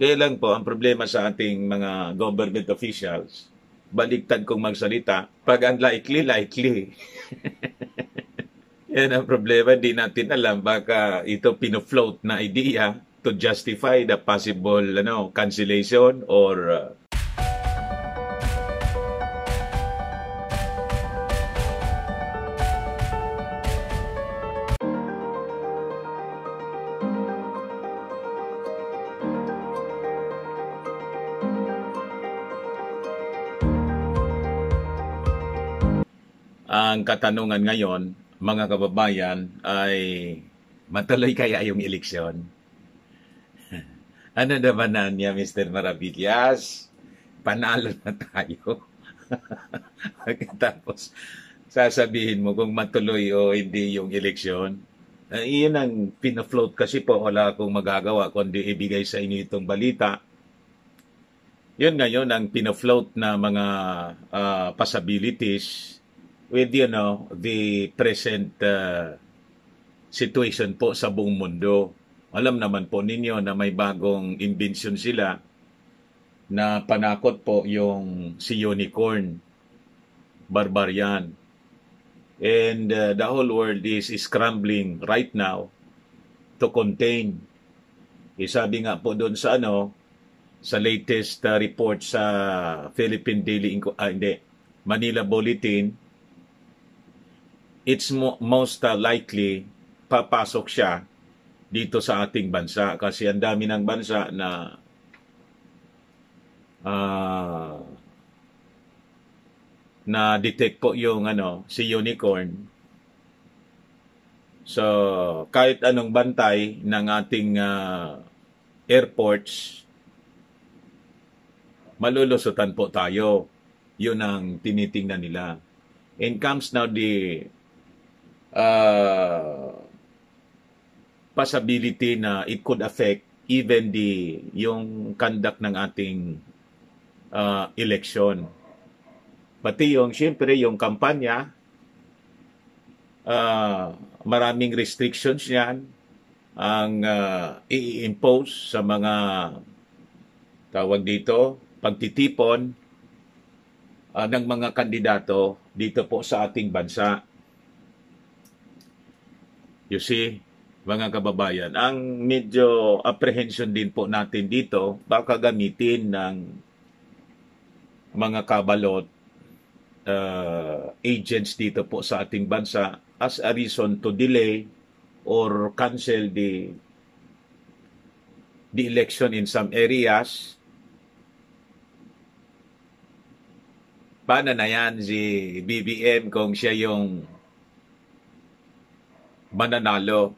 Kaya lang po, ang problema sa ating mga government officials, baliktad kong magsalita, pag ang likely, likely. Yan ang problema, di natin alam. Baka ito pinofloat na idea to justify the possible ano, cancellation or uh, ang katanungan ngayon, mga kababayan, ay matuloy kaya yung eleksyon? ano naman na niya, Mr. Maravillas? Panalo na tayo. Tapos, sasabihin mo kung matuloy o hindi yung eleksyon. Uh, iyan ang pinafloat kasi po. Wala akong magagawa kundi ibigay sa inyo itong balita. Yun ngayon ang pinafloat na mga uh, possibilities with you know the present uh, situation po sa buong mundo. Alam naman po ninyo na may bagong invention sila na panakot po yung si unicorn, barbarian. And uh, the whole world is scrambling right now to contain. E sabi nga po doon sa ano, sa latest uh, report sa Philippine Daily, Inco- ah, hindi, Manila Bulletin, it's mo- most uh, likely papasok siya dito sa ating bansa kasi ang dami ng bansa na uh, na detect po yung ano si unicorn so kahit anong bantay ng ating uh, airports malulusutan po tayo yun ang tinitingnan nila and comes now the uh, possibility na it could affect even the yung conduct ng ating uh, election. Pati yung, siyempre, yung kampanya, uh, maraming restrictions yan ang uh, i-impose sa mga tawag dito, pagtitipon uh, ng mga kandidato dito po sa ating bansa. You see, mga kababayan, ang medyo apprehension din po natin dito, baka gamitin ng mga kabalot uh, agents dito po sa ating bansa as a reason to delay or cancel the the election in some areas. Paano na yan si BBM kung siya yung mananalo.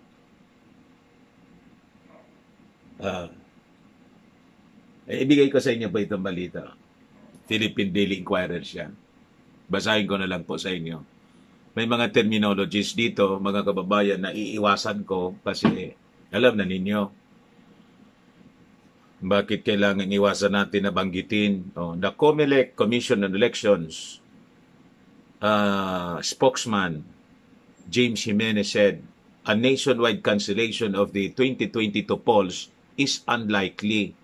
Uh, eh, ibigay ko sa inyo po itong balita. Philippine Daily Inquirer siya. Basahin ko na lang po sa inyo. May mga terminologies dito, mga kababayan, na iiwasan ko kasi alam na ninyo bakit kailangan iwasan natin na banggitin. Oh, the COMELEC Commission on Elections uh, spokesman James Jimenez said, a nationwide cancellation of the 2022 polls is unlikely.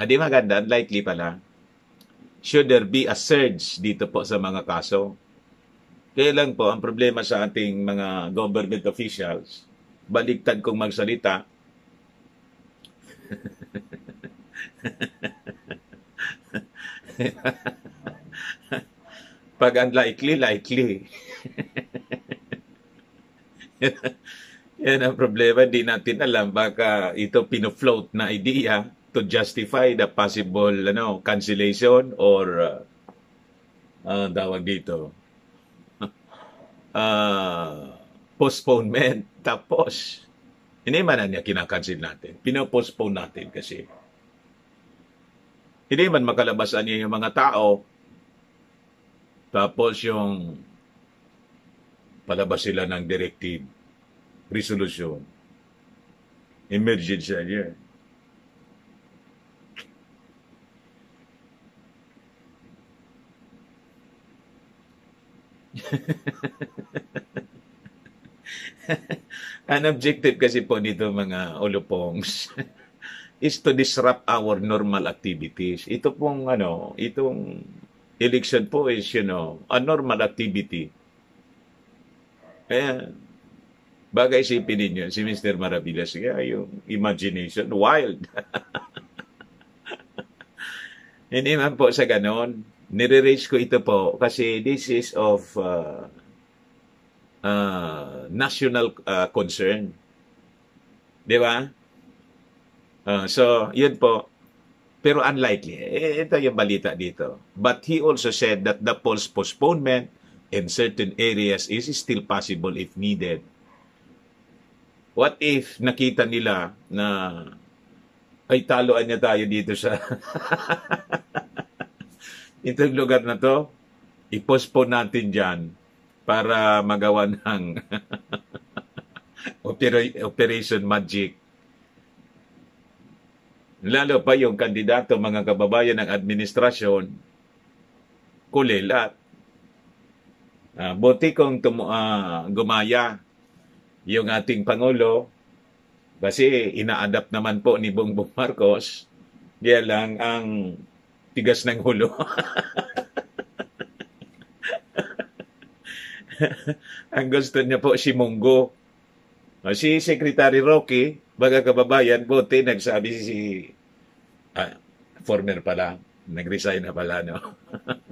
Ah, di maganda, unlikely pala. Should there be a surge dito po sa mga kaso? Kaya lang po, ang problema sa ating mga government officials, baliktad kong magsalita, Pag unlikely, likely. Yan ang problema, di natin alam. Baka ito pinofloat na idea to justify the possible ano, cancellation or uh, uh, tawag dito, uh, postponement. Tapos, hindi man na niya kinakansin natin. Pinopostpone natin kasi. Hindi man makalabasan niya yung mga tao tapos yung palabas sila ng directive, resolution, emergency year. An objective kasi po nito mga ulupongs is to disrupt our normal activities. Ito pong ano, itong Election po is, you know, a normal activity. Kaya, bagay isipin ninyo, si Mr. Maravillas, kaya yung imagination, wild. Hindi man po sa ganon. Nire-raise ko ito po kasi this is of uh, uh, national uh, concern. Di ba? Uh, so, yun po. Pero unlikely. Eh, ito yung balita dito. But he also said that the poll's postponement in certain areas is still possible if needed. What if nakita nila na ay taloan niya tayo dito sa itong lugar na to, i-postpone natin dyan para magawa ng Operation Magic lalo pa yung kandidato mga kababayan ng administrasyon, kulilat. Uh, ah, buti kong tum- uh, ah, gumaya yung ating Pangulo kasi ina-adapt naman po ni Bongbong Marcos. Kaya lang ang tigas ng hulo. ang gusto niya po si Munggo. Ah, si Secretary Rocky, mga kababayan, buti nagsabi si ah, former pala, nag-resign na pala, no?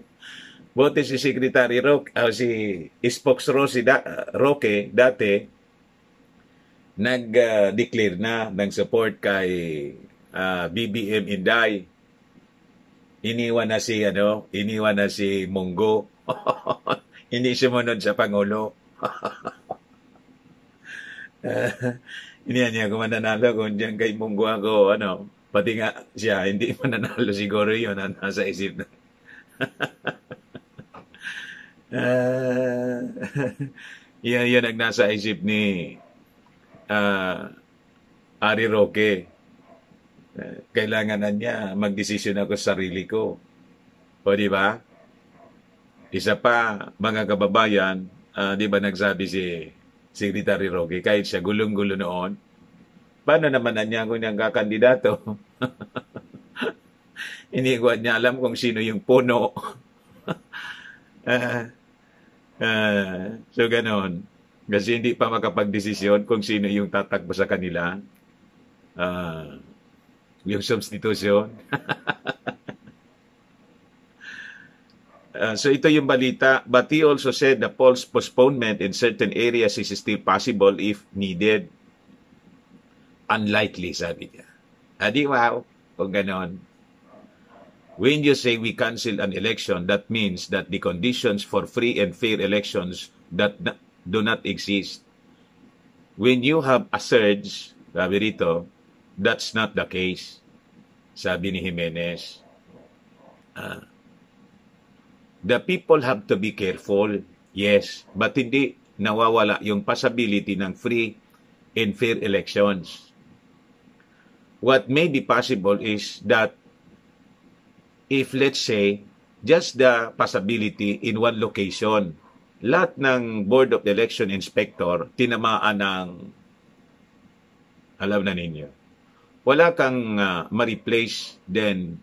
buti si Secretary Roque, uh, si Spox Rossi da, Roque dati, nag-declare uh, na ng support kay uh, ah, BBM Inday. Iniwan na si, ano, iniwan na si Munggo. Hindi sumunod sa Pangulo. uh, Iniyan niya, kung mananalo, kung diyan kay Munggo ako, ano, pati nga siya, hindi mananalo siguro yun, ang nasa isip na. Eh, uh, yan, yan ang nasa isip ni uh, Ari Roque. Uh, eh, kailangan na niya mag ako sa sarili ko. O oh, di ba? Isa pa, mga kababayan, uh, di ba nagsabi si Secretary Roque, kahit siya gulong-gulo noon, paano naman na niya kung niyang kakandidato? Hindi ko niya alam kung sino yung puno. uh, uh, so, ganoon. Kasi hindi pa makapagdesisyon kung sino yung tatakbo sa kanila. Uh, yung substitution. Ah, so ito yung balita. But he also said the polls postponement in certain areas is still possible if needed. Unlikely, sabi niya. Adi, ah, wow. Kung ganon. When you say we cancel an election, that means that the conditions for free and fair elections that do not exist. When you have a surge, sabi rito, that's not the case, sabi ni Jimenez. Ah. Uh, The people have to be careful, yes, but hindi nawawala yung possibility ng free and fair elections. What may be possible is that if let's say just the possibility in one location, lahat ng Board of Election Inspector tinamaan ng alam na ninyo. Wala kang uh, ma-replace then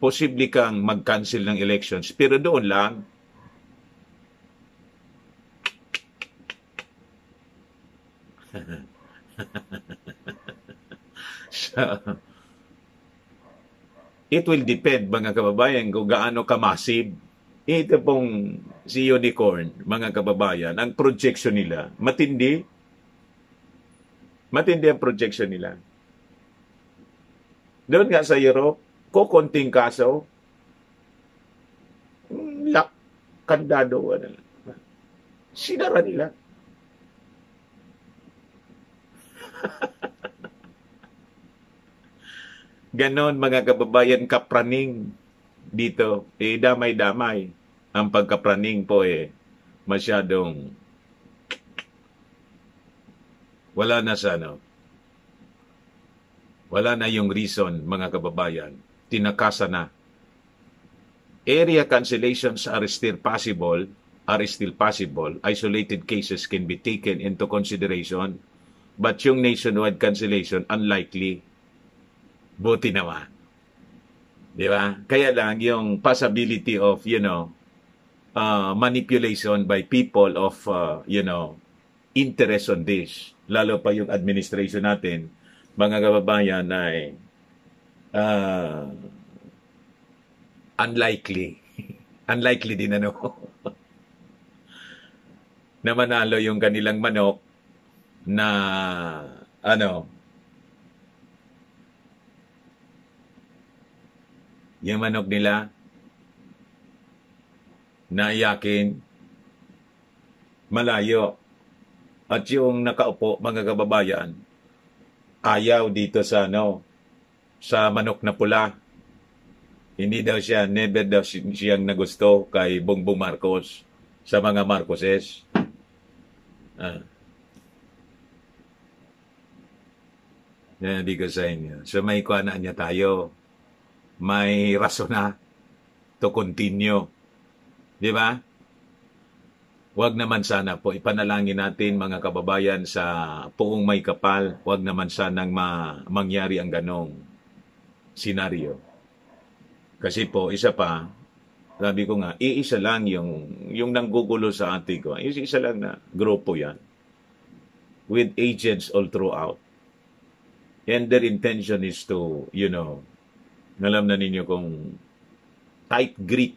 posible kang mag-cancel ng elections, pero doon lang, so, it will depend, mga kababayan, kung gaano ka-massive. Ito pong si Unicorn, mga kababayan, ang projection nila, matindi. Matindi ang projection nila. Doon nga sa Europe, ko konting kaso, lak, hmm, kandado, ano, sinara nila. Ganon mga kababayan kapraning dito, eh damay-damay. Ang pagkapraning po eh masyadong wala na sana. Ano. Wala na yung reason mga kababayan tinakasa na. Area cancellations are still possible, are still possible. Isolated cases can be taken into consideration, but yung nationwide cancellation, unlikely. Buti naman. Di ba? Kaya lang yung possibility of, you know, uh, manipulation by people of, uh, you know, interest on this. Lalo pa yung administration natin, mga kababayan, ay Uh, unlikely. unlikely din ano. na manalo yung kanilang manok na ano yung manok nila na naiyakin malayo at yung nakaupo mga kababayan ayaw dito sa ano sa manok na pula. Hindi daw siya, never daw siyang nagusto kay Bongbong Marcos sa mga Marcoses. Ah. Hindi ko sa inyo. So may kuanaan niya tayo. May rasona to continue. Di ba? Huwag naman sana po, ipanalangin natin mga kababayan sa puong may kapal, huwag naman sanang ma- mangyari ang ganong scenario. Kasi po, isa pa, sabi ko nga, iisa lang yung, yung nanggugulo sa ate ko. Isa lang na grupo yan. With agents all throughout. And their intention is to, you know, alam na ninyo kung tight grip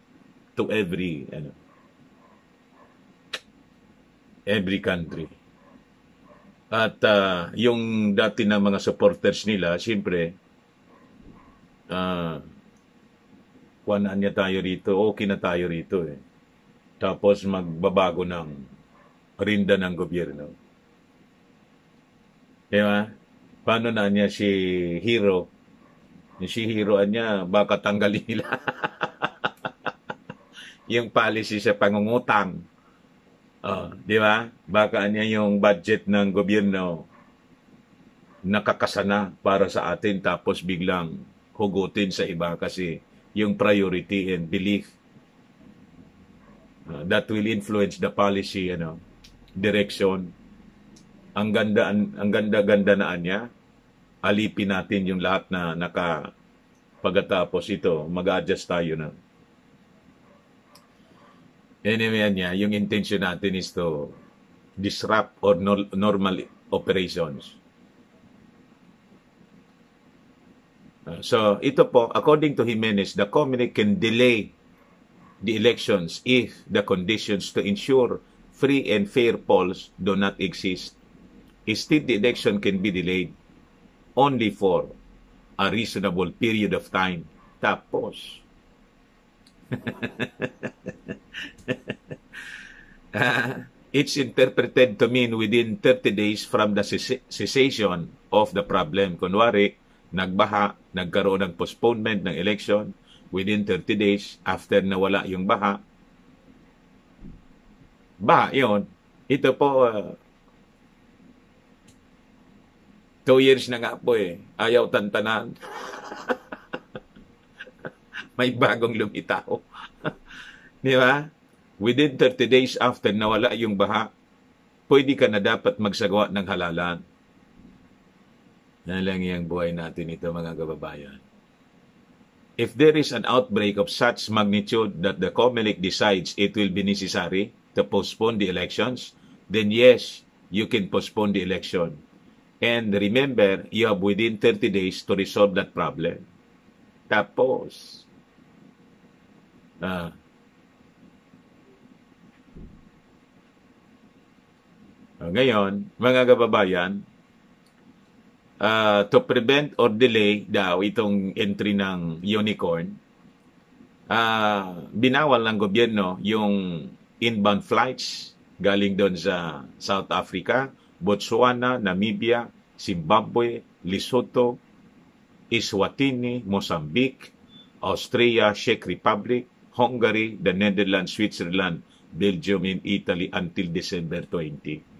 to every, ano, every country. At uh, yung dati na mga supporters nila, siyempre, uh, kuwanaan niya tayo rito, okay na tayo rito eh. Tapos magbabago ng rinda ng gobyerno. Diba? Paano na niya si Hero? Si Hero ah, niya, baka tanggalin nila. yung policy sa pangungutang. Oh, di ba? Baka niya yung budget ng gobyerno nakakasana para sa atin tapos biglang hugutin sa iba kasi yung priority and belief uh, that will influence the policy ano direction ang ganda ang ganda-ganda na niya alipin natin yung lahat na naka pagkatapos ito mag-adjust tayo na anyway niya yung intention natin is to disrupt or no- normal operations Uh, so, ito po, according to Jimenez, the Comelec can delay the elections if the conditions to ensure free and fair polls do not exist. Instead, the election can be delayed only for a reasonable period of time. Tapos. uh, it's interpreted to mean within 30 days from the cessation of the problem. Kunwari, nagbaha, nagkaroon ng postponement ng election within 30 days after nawala yung baha. Ba, yon. Ito po, uh, two years na nga po eh. Ayaw tantanan. May bagong lumitaw. Di ba? Within 30 days after nawala yung baha, pwede ka na dapat magsagawa ng halalan lang ang buhay natin ito mga kababayan. If there is an outbreak of such magnitude that the Comelec decides it will be necessary to postpone the elections, then yes, you can postpone the election. And remember, you have within 30 days to resolve that problem. Tapos, ah, ngayon, mga kababayan, uh, to prevent or delay daw itong entry ng unicorn, uh, binawal ng gobyerno yung inbound flights galing doon sa South Africa, Botswana, Namibia, Zimbabwe, Lesotho, Iswatini, Mozambique, Austria, Czech Republic, Hungary, the Netherlands, Switzerland, Belgium, and Italy until December 20.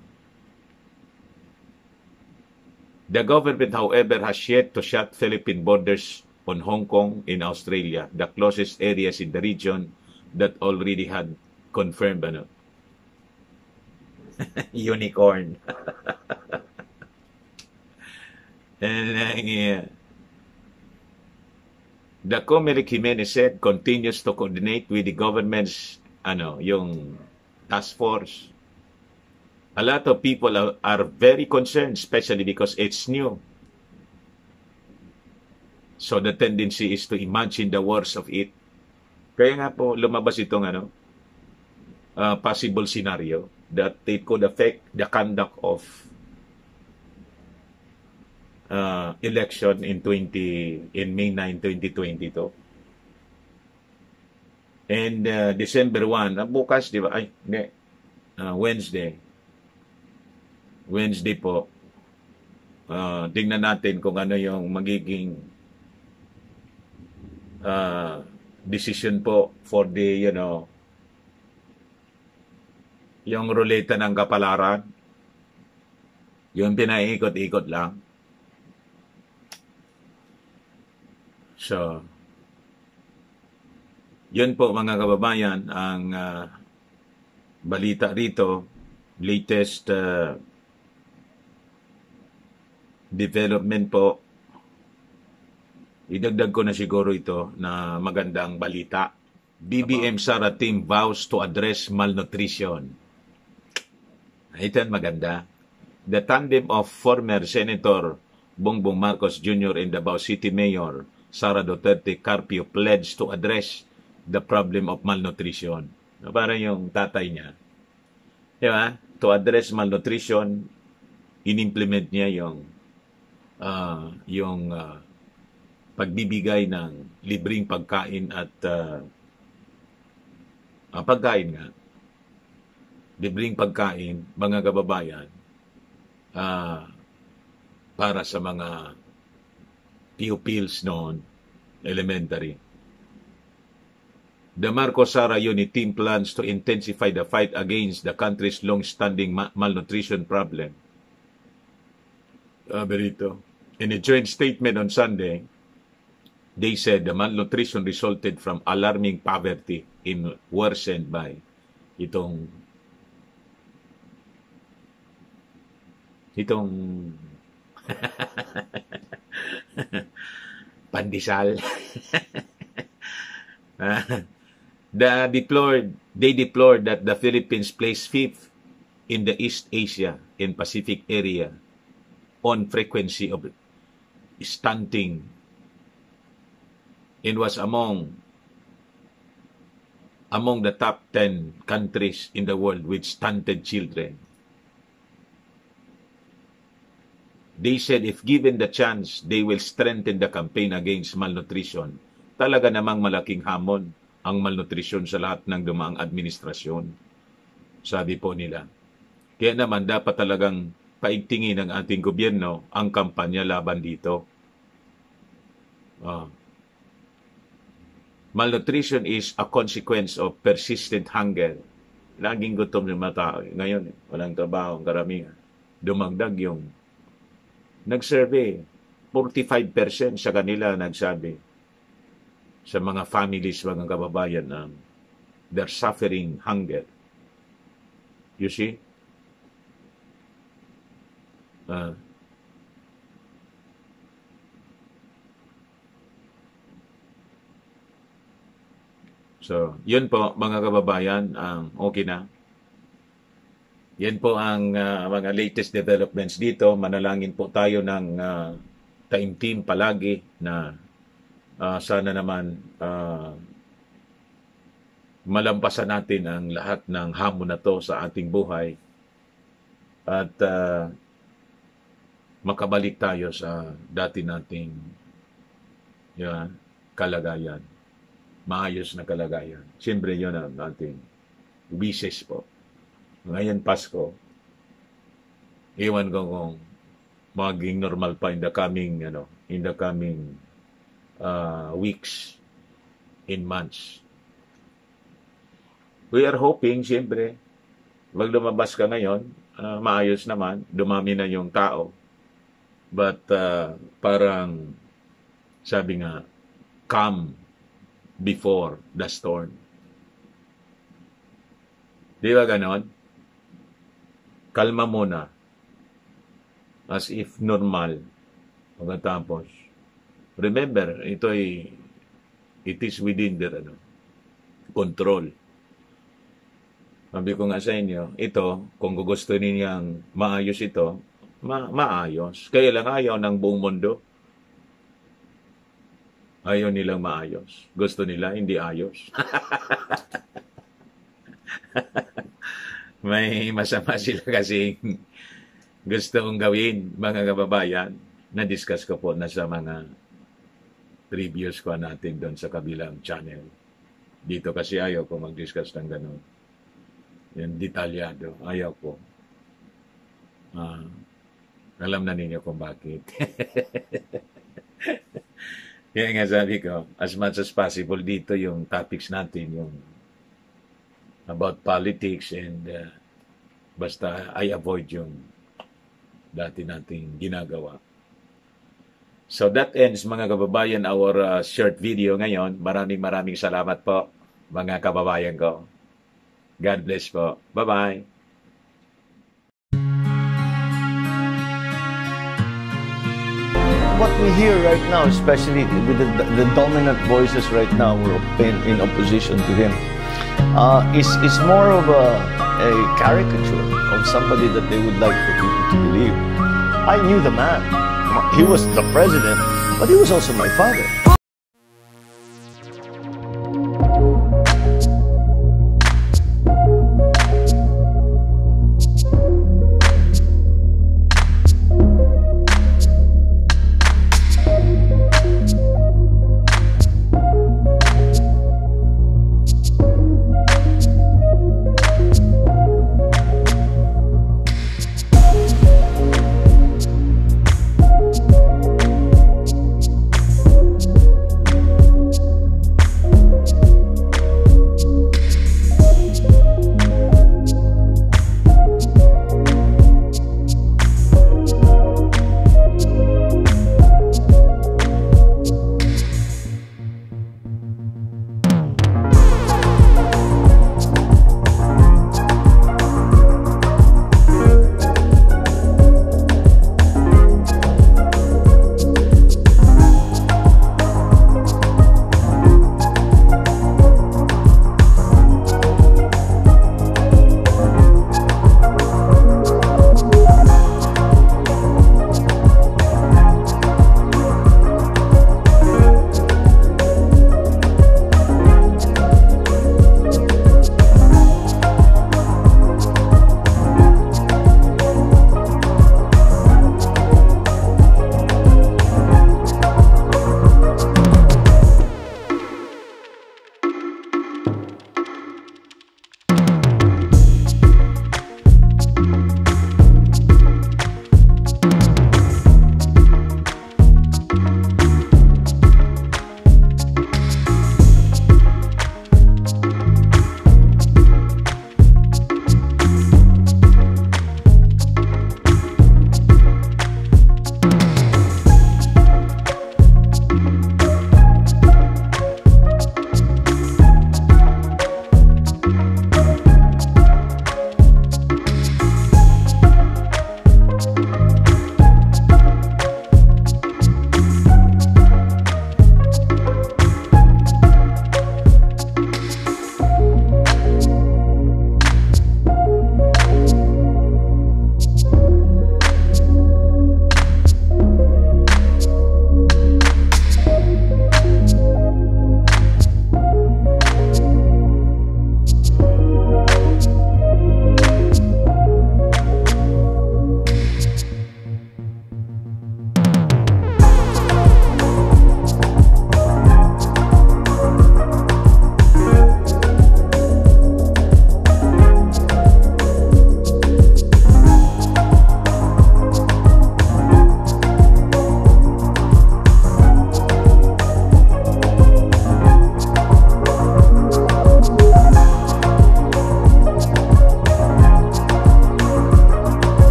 The government, however, has yet to shut Philippine borders on Hong Kong in Australia, the closest areas in the region that already had confirmed ano, unicorn. and uh, yeah. the Comelec Jimenez said continues to coordinate with the government's ano, yung task force a lot of people are, very concerned, especially because it's new. So the tendency is to imagine the worst of it. Kaya nga po, lumabas itong ano, uh, possible scenario that it could affect the conduct of uh, election in 20 in May 9, 2022. And uh, December 1, uh, ah, bukas, di ba? Ay, hindi. Uh, Wednesday, Wednesday po, uh, ah, tingnan natin kung ano yung magiging uh, decision po for the, you know, yung ruleta ng kapalaran, yung pinaikot-ikot lang. So, yun po mga kababayan ang uh, balita rito, latest uh, development po, idagdag ko na siguro ito na magandang balita. BBM Sara team vows to address malnutrition. Ito maganda. The tandem of former Senator Bongbong Marcos Jr. and Davao City Mayor Sara Duterte Carpio pledged to address the problem of malnutrition. Parang yung tatay niya. Di ba? To address malnutrition, inimplement niya yung uh, yung uh, pagbibigay ng libreng pagkain at uh, uh, pagkain nga, libreng pagkain, mga kababayan, uh, para sa mga pupils noon, elementary. The Marcos Sara Unit team plans to intensify the fight against the country's long-standing malnutrition problem uh, Benito, in a joint statement on Sunday, they said the malnutrition resulted from alarming poverty in worsened by itong itong pandisal ah, the deplored they deplored that the Philippines placed fifth in the East Asia and Pacific area on frequency of stunting and was among among the top 10 countries in the world with stunted children. They said if given the chance, they will strengthen the campaign against malnutrition. Talaga namang malaking hamon ang malnutrition sa lahat ng dumaang administrasyon. Sabi po nila. Kaya naman dapat talagang paigtingin ng ating gobyerno ang kampanya laban dito. Uh, malnutrition is a consequence of persistent hunger. Laging gutom ng mga tao. Ngayon, walang trabaho ang karamihan. Dumagdag yung nag-survey. 45% sa kanila nagsabi sa mga families, mga kababayan na um, they're suffering hunger. You see? Uh, so, yun po mga kababayan, ang um, okay na. Yan po ang uh, mga latest developments dito. Manalangin po tayo ng uh, team palagi na uh, sana naman uh, malampasan natin ang lahat ng hamon na to sa ating buhay. At uh, makabalik tayo sa dati nating yan, kalagayan. Maayos na kalagayan. Siyempre yun ang ating wishes po. Ngayon Pasko, iwan ko kung maging normal pa in the coming ano in the coming uh, weeks in months we are hoping siyempre wag lumabas ka ngayon uh, maayos naman dumami na yung tao But uh, parang sabi nga, come before the storm. Di ba ganon? Kalma muna. As if normal. Pagkatapos, remember, ito ay, it is within their ano, control. Sabi ko nga sa inyo, ito, kung gusto ninyang maayos ito, ma- maayos. Kaya lang ayaw ng buong mundo. Ayaw nilang maayos. Gusto nila, hindi ayos. May masama sila kasi gusto kong gawin, mga kababayan. Na-discuss ko po na sa mga reviews ko natin doon sa kabilang channel. Dito kasi ayaw ko mag-discuss ng ganun. Yan, detalyado. Ayaw ko. Ah, uh, alam na ninyo kung bakit. Kaya nga sabi ko, as much as possible, dito yung topics natin, yung about politics and uh, basta I avoid yung dati nating ginagawa. So that ends mga kababayan our uh, short video ngayon. Maraming maraming salamat po mga kababayan ko. God bless po. Bye-bye. what we hear right now, especially with the, the dominant voices right now who are in opposition to him, uh, is, is more of a, a caricature of somebody that they would like for people to believe. I knew the man. He was the president, but he was also my father.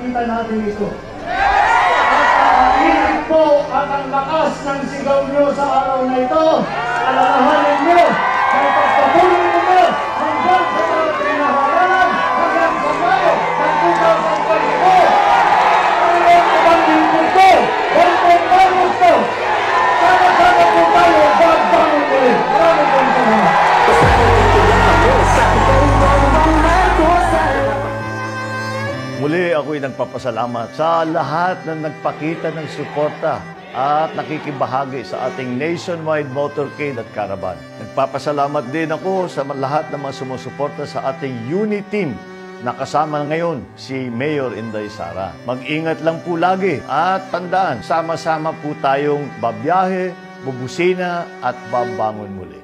nakikita natin ito. At po at ang lakas ng sigaw nyo sa araw na ito. Alalahanin nyo na ipagpatuloy Muli ako'y nagpapasalamat sa lahat ng nagpakita ng suporta at nakikibahagi sa ating nationwide motorcade at caravan. Nagpapasalamat din ako sa lahat ng mga sumusuporta sa ating unit team na kasama ngayon si Mayor Inday Sara. Mag-ingat lang po lagi at tandaan, sama-sama po tayong babiyahe, bubusina at babangon muli.